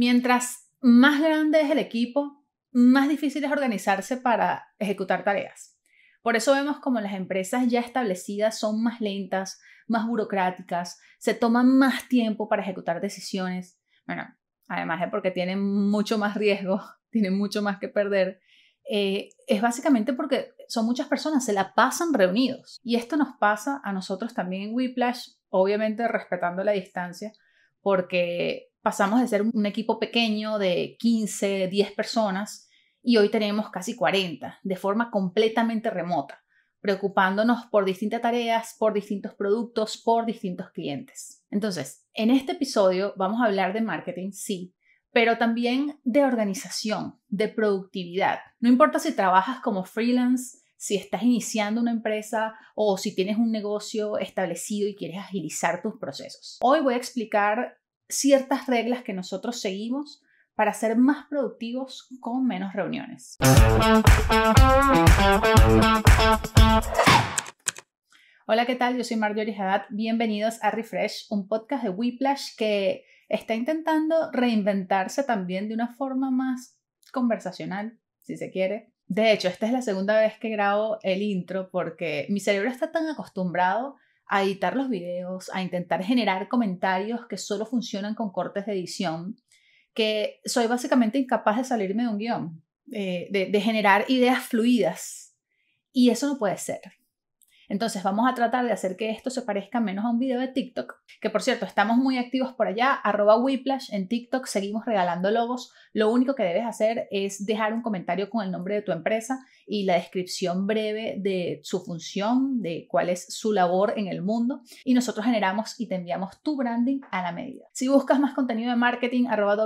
Mientras más grande es el equipo, más difícil es organizarse para ejecutar tareas. Por eso vemos como las empresas ya establecidas son más lentas, más burocráticas, se toman más tiempo para ejecutar decisiones. Bueno, además de porque tienen mucho más riesgo, tienen mucho más que perder. Eh, es básicamente porque son muchas personas, se la pasan reunidos. Y esto nos pasa a nosotros también en Whiplash, obviamente respetando la distancia, porque pasamos de ser un equipo pequeño de 15, 10 personas y hoy tenemos casi 40 de forma completamente remota, preocupándonos por distintas tareas, por distintos productos, por distintos clientes. Entonces, en este episodio vamos a hablar de marketing, sí, pero también de organización, de productividad. No importa si trabajas como freelance, si estás iniciando una empresa o si tienes un negocio establecido y quieres agilizar tus procesos. Hoy voy a explicar ciertas reglas que nosotros seguimos para ser más productivos con menos reuniones. Hola, ¿qué tal? Yo soy Marjorie Haddad. Bienvenidos a Refresh, un podcast de Whiplash que está intentando reinventarse también de una forma más conversacional, si se quiere. De hecho, esta es la segunda vez que grabo el intro porque mi cerebro está tan acostumbrado a editar los videos, a intentar generar comentarios que solo funcionan con cortes de edición, que soy básicamente incapaz de salirme de un guión, eh, de generar ideas fluidas. Y eso no puede ser. Entonces vamos a tratar de hacer que esto se parezca menos a un video de TikTok, que por cierto, estamos muy activos por allá, arroba Whiplash en TikTok, seguimos regalando logos. Lo único que debes hacer es dejar un comentario con el nombre de tu empresa y la descripción breve de su función, de cuál es su labor en el mundo y nosotros generamos y te enviamos tu branding a la medida. Si buscas más contenido de marketing, arroba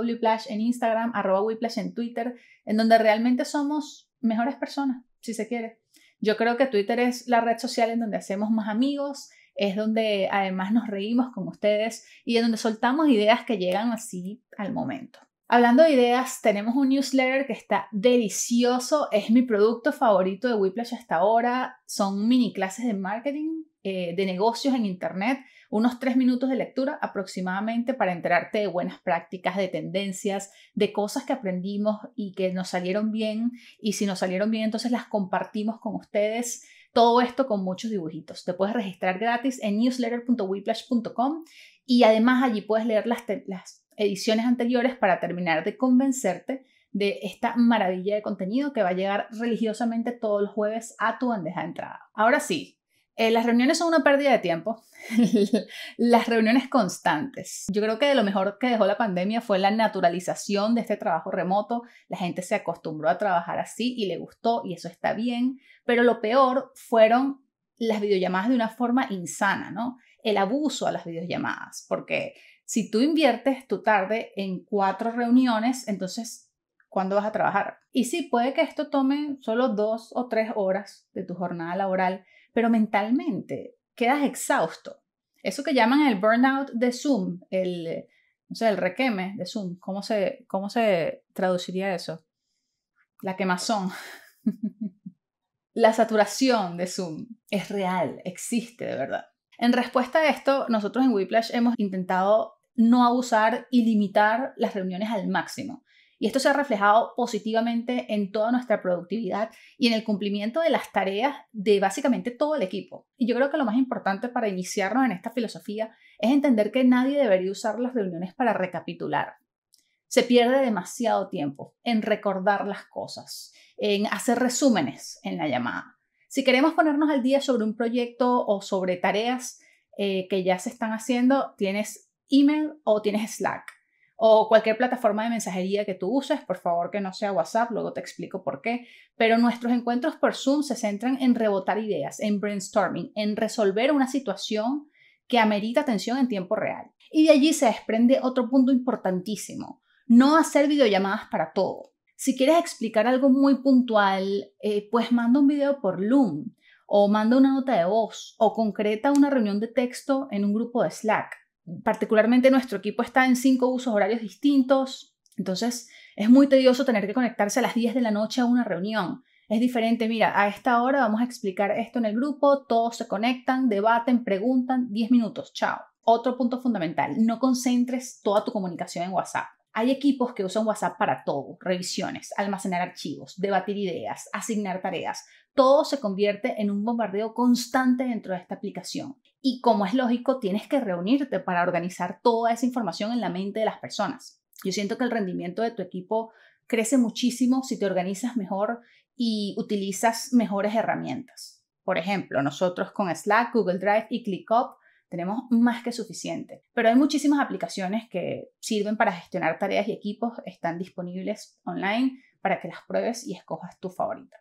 en Instagram, arroba Whiplash en Twitter, en donde realmente somos mejores personas, si se quiere. Yo creo que Twitter es la red social en donde hacemos más amigos, es donde además nos reímos con ustedes y en donde soltamos ideas que llegan así al momento. Hablando de ideas, tenemos un newsletter que está delicioso, es mi producto favorito de Whiplash hasta ahora, son mini clases de marketing eh, de negocios en Internet, unos tres minutos de lectura aproximadamente para enterarte de buenas prácticas, de tendencias, de cosas que aprendimos y que nos salieron bien. Y si nos salieron bien, entonces las compartimos con ustedes. Todo esto con muchos dibujitos. Te puedes registrar gratis en newsletter.wiplash.com y además allí puedes leer las, las ediciones anteriores para terminar de convencerte de esta maravilla de contenido que va a llegar religiosamente todos los jueves a tu bandeja de entrada. Ahora sí, eh, las reuniones son una pérdida de tiempo, las reuniones constantes. Yo creo que de lo mejor que dejó la pandemia fue la naturalización de este trabajo remoto. La gente se acostumbró a trabajar así y le gustó y eso está bien, pero lo peor fueron las videollamadas de una forma insana, ¿no? El abuso a las videollamadas, porque si tú inviertes tu tarde en cuatro reuniones, entonces, ¿cuándo vas a trabajar? Y sí, puede que esto tome solo dos o tres horas de tu jornada laboral, pero mentalmente quedas exhausto. Eso que llaman el burnout de Zoom, el, el requeme de Zoom, ¿cómo se, cómo se traduciría eso? La quemazón. la saturación de Zoom es real, existe de verdad. En respuesta a esto, nosotros en Whiplash hemos intentado no abusar y limitar las reuniones al máximo. Y esto se ha reflejado positivamente en toda nuestra productividad y en el cumplimiento de las tareas de básicamente todo el equipo. Y yo creo que lo más importante para iniciarnos en esta filosofía es entender que nadie debería usar las reuniones para recapitular. Se pierde demasiado tiempo en recordar las cosas, en hacer resúmenes en la llamada. Si queremos ponernos al día sobre un proyecto o sobre tareas eh, que ya se están haciendo, tienes email o tienes Slack o cualquier plataforma de mensajería que tú uses, por favor que no sea WhatsApp, luego te explico por qué, pero nuestros encuentros por Zoom se centran en rebotar ideas, en brainstorming, en resolver una situación que amerita atención en tiempo real. Y de allí se desprende otro punto importantísimo, no hacer videollamadas para todo. Si quieres explicar algo muy puntual, eh, pues manda un video por Loom o manda una nota de voz o concreta una reunión de texto en un grupo de Slack particularmente nuestro equipo está en cinco usos horarios distintos, entonces es muy tedioso tener que conectarse a las 10 de la noche a una reunión. Es diferente, mira, a esta hora vamos a explicar esto en el grupo, todos se conectan, debaten, preguntan, 10 minutos, chao. Otro punto fundamental, no concentres toda tu comunicación en WhatsApp. Hay equipos que usan WhatsApp para todo, revisiones, almacenar archivos, debatir ideas, asignar tareas. Todo se convierte en un bombardeo constante dentro de esta aplicación y como es lógico, tienes que reunirte para organizar toda esa información en la mente de las personas. Yo siento que el rendimiento de tu equipo crece muchísimo si te organizas mejor y utilizas mejores herramientas. Por ejemplo, nosotros con Slack, Google Drive y ClickUp tenemos más que suficiente, pero hay muchísimas aplicaciones que sirven para gestionar tareas y equipos, están disponibles online para que las pruebes y escojas tu favorita.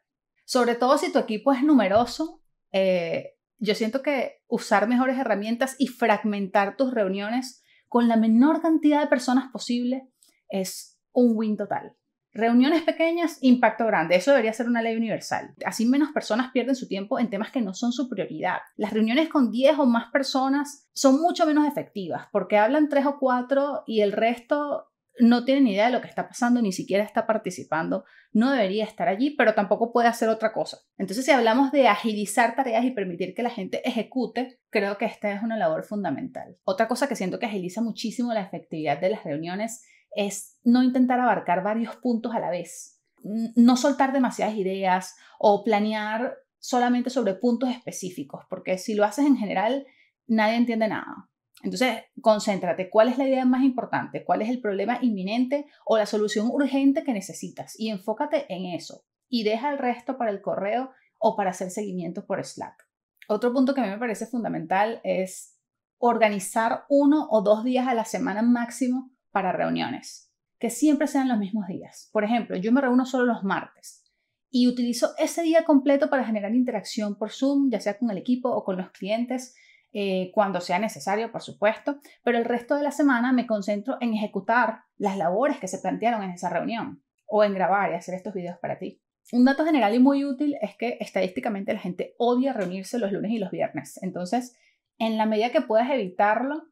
Sobre todo si tu equipo es numeroso, eh, yo siento que usar mejores herramientas y fragmentar tus reuniones con la menor cantidad de personas posible es un win total. Reuniones pequeñas, impacto grande. Eso debería ser una ley universal. Así menos personas pierden su tiempo en temas que no son su prioridad. Las reuniones con 10 o más personas son mucho menos efectivas porque hablan 3 o 4 y el resto no tiene ni idea de lo que está pasando, ni siquiera está participando, no debería estar allí, pero tampoco puede hacer otra cosa. Entonces, si hablamos de agilizar tareas y permitir que la gente ejecute, creo que esta es una labor fundamental. Otra cosa que siento que agiliza muchísimo la efectividad de las reuniones es no intentar abarcar varios puntos a la vez, no soltar demasiadas ideas o planear solamente sobre puntos específicos, porque si lo haces en general, nadie entiende nada. Entonces, concéntrate, ¿cuál es la idea más importante? ¿Cuál es el problema inminente o la solución urgente que necesitas? Y enfócate en eso y deja el resto para el correo o para hacer seguimiento por Slack. Otro punto que a mí me parece fundamental es organizar uno o dos días a la semana máximo para reuniones, que siempre sean los mismos días. Por ejemplo, yo me reúno solo los martes y utilizo ese día completo para generar interacción por Zoom, ya sea con el equipo o con los clientes eh, cuando sea necesario, por supuesto, pero el resto de la semana me concentro en ejecutar las labores que se plantearon en esa reunión o en grabar y hacer estos videos para ti. Un dato general y muy útil es que estadísticamente la gente odia reunirse los lunes y los viernes. Entonces, en la medida que puedas evitarlo,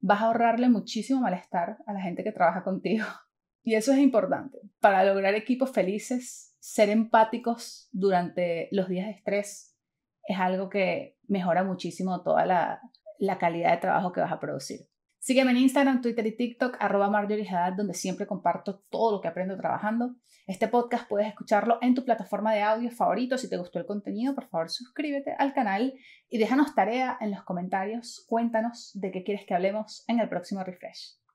vas a ahorrarle muchísimo malestar a la gente que trabaja contigo. Y eso es importante para lograr equipos felices, ser empáticos durante los días de estrés, es algo que mejora muchísimo toda la, calidad de trabajo que vas a producir. Sígueme en Instagram, Twitter y TikTok, arroba Marjorie Haddad, donde siempre comparto todo lo que aprendo trabajando. Este podcast puedes escucharlo en tu plataforma de audio favorito. Si te gustó el contenido, por favor suscríbete al canal y déjanos tarea en los comentarios. Cuéntanos de qué quieres que hablemos en el próximo refresh.